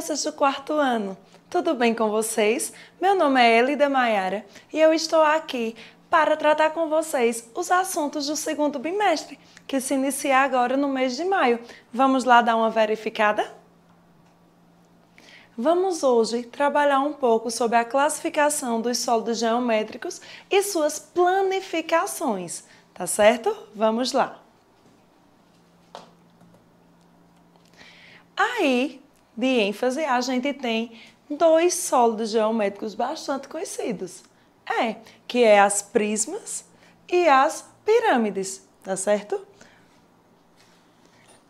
crianças do quarto ano. Tudo bem com vocês? Meu nome é Elida Maiara e eu estou aqui para tratar com vocês os assuntos do segundo bimestre, que se inicia agora no mês de maio. Vamos lá dar uma verificada? Vamos hoje trabalhar um pouco sobre a classificação dos sólidos geométricos e suas planificações, tá certo? Vamos lá! Aí, de ênfase, a gente tem dois sólidos geométricos bastante conhecidos. É, que é as prismas e as pirâmides, tá certo?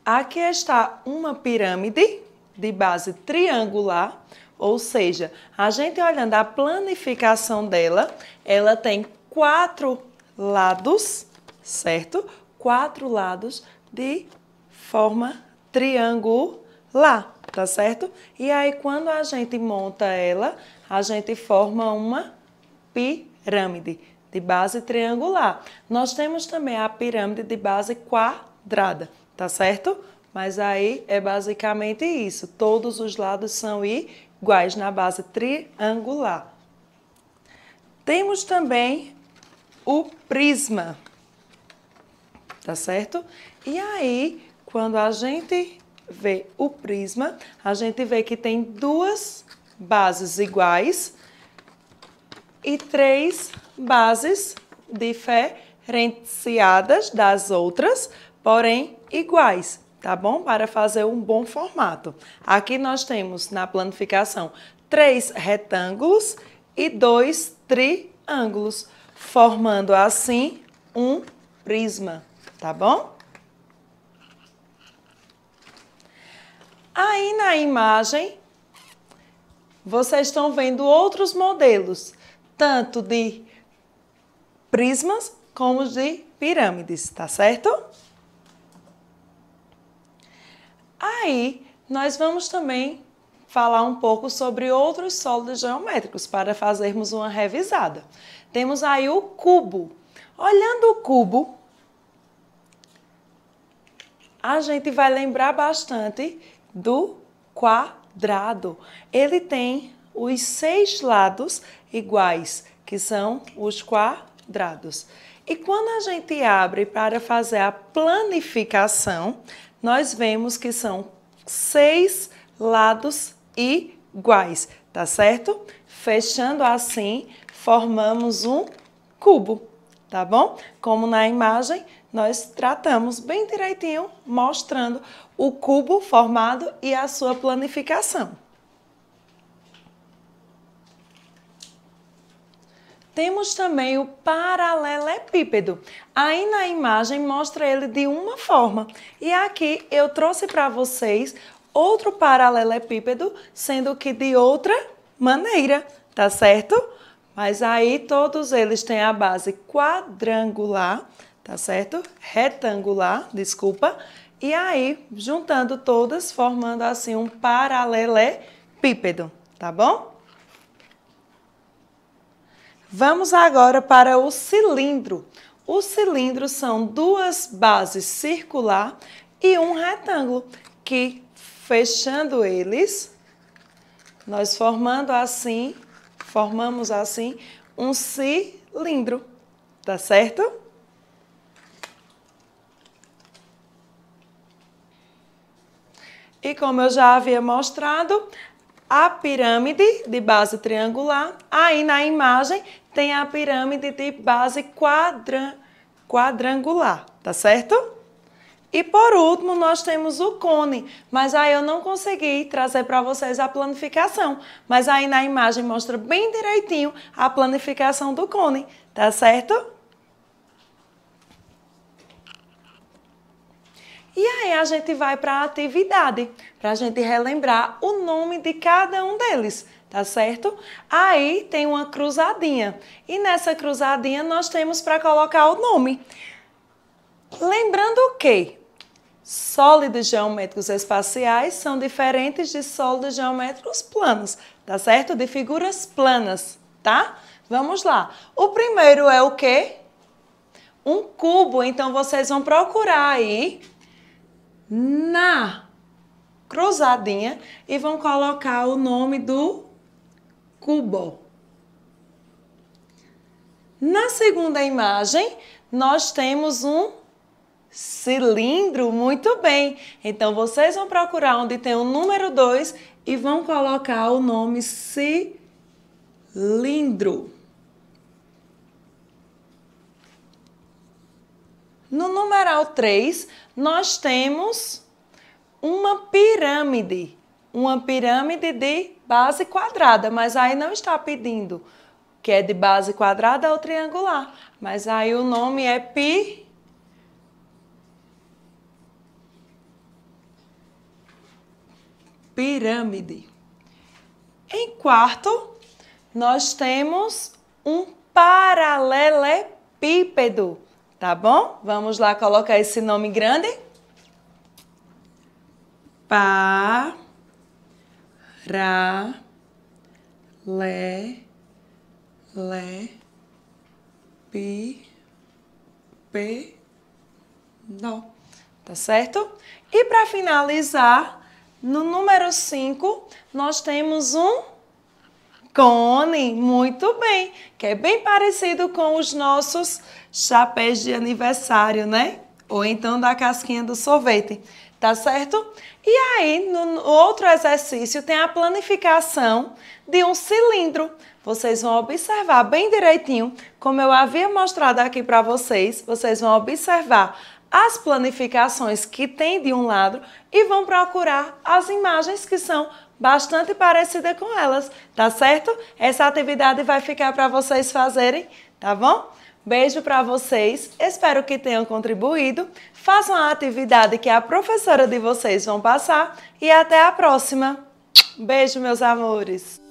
Aqui está uma pirâmide de base triangular, ou seja, a gente olhando a planificação dela, ela tem quatro lados, certo? Quatro lados de forma triangular tá certo? E aí, quando a gente monta ela, a gente forma uma pirâmide de base triangular. Nós temos também a pirâmide de base quadrada, tá certo? Mas aí é basicamente isso. Todos os lados são iguais na base triangular. Temos também o prisma, tá certo? E aí, quando a gente vê o prisma, a gente vê que tem duas bases iguais e três bases diferenciadas das outras, porém iguais, tá bom? Para fazer um bom formato. Aqui nós temos na planificação três retângulos e dois triângulos, formando assim um prisma, tá bom? Aí na imagem, vocês estão vendo outros modelos, tanto de prismas como de pirâmides, tá certo? Aí nós vamos também falar um pouco sobre outros sólidos geométricos para fazermos uma revisada. Temos aí o cubo. Olhando o cubo, a gente vai lembrar bastante do quadrado. Ele tem os seis lados iguais, que são os quadrados. E quando a gente abre para fazer a planificação, nós vemos que são seis lados iguais, tá certo? Fechando assim, formamos um cubo, tá bom? Como na imagem nós tratamos bem direitinho, mostrando o cubo formado e a sua planificação. Temos também o paralelepípedo. Aí na imagem mostra ele de uma forma. E aqui eu trouxe para vocês outro paralelepípedo, sendo que de outra maneira, tá certo? Mas aí todos eles têm a base quadrangular, tá certo? Retangular, desculpa. E aí, juntando todas, formando assim um paralelepípedo, tá bom? Vamos agora para o cilindro. O cilindro são duas bases circular e um retângulo, que fechando eles, nós formando assim, formamos assim um cilindro, tá certo? E como eu já havia mostrado, a pirâmide de base triangular, aí na imagem tem a pirâmide de base quadrangular, tá certo? E por último, nós temos o cone, mas aí eu não consegui trazer para vocês a planificação, mas aí na imagem mostra bem direitinho a planificação do cone, tá certo? E aí a gente vai para a atividade, para a gente relembrar o nome de cada um deles, tá certo? Aí tem uma cruzadinha. E nessa cruzadinha nós temos para colocar o nome. Lembrando que sólidos geométricos espaciais são diferentes de sólidos geométricos planos, tá certo? De figuras planas, tá? Vamos lá. O primeiro é o quê? Um cubo. Então vocês vão procurar aí na cruzadinha e vão colocar o nome do cubo. Na segunda imagem, nós temos um cilindro, muito bem. Então, vocês vão procurar onde tem o número 2 e vão colocar o nome cilindro. No numeral 3, nós temos uma pirâmide, uma pirâmide de base quadrada, mas aí não está pedindo que é de base quadrada ou triangular, mas aí o nome é pi pirâmide. Em quarto, nós temos um paralelepípedo. Tá bom? Vamos lá colocar esse nome grande. Pa ra le le pi p dó. Tá certo? E para finalizar, no número 5, nós temos um cone, muito bem, que é bem parecido com os nossos chapéus de aniversário, né? Ou então da casquinha do sorvete, tá certo? E aí, no outro exercício, tem a planificação de um cilindro. Vocês vão observar bem direitinho, como eu havia mostrado aqui para vocês, vocês vão observar as planificações que tem de um lado e vão procurar as imagens que são bastante parecidas com elas, tá certo? Essa atividade vai ficar para vocês fazerem, tá bom? Beijo para vocês, espero que tenham contribuído. Façam a atividade que a professora de vocês vão passar e até a próxima. Beijo, meus amores!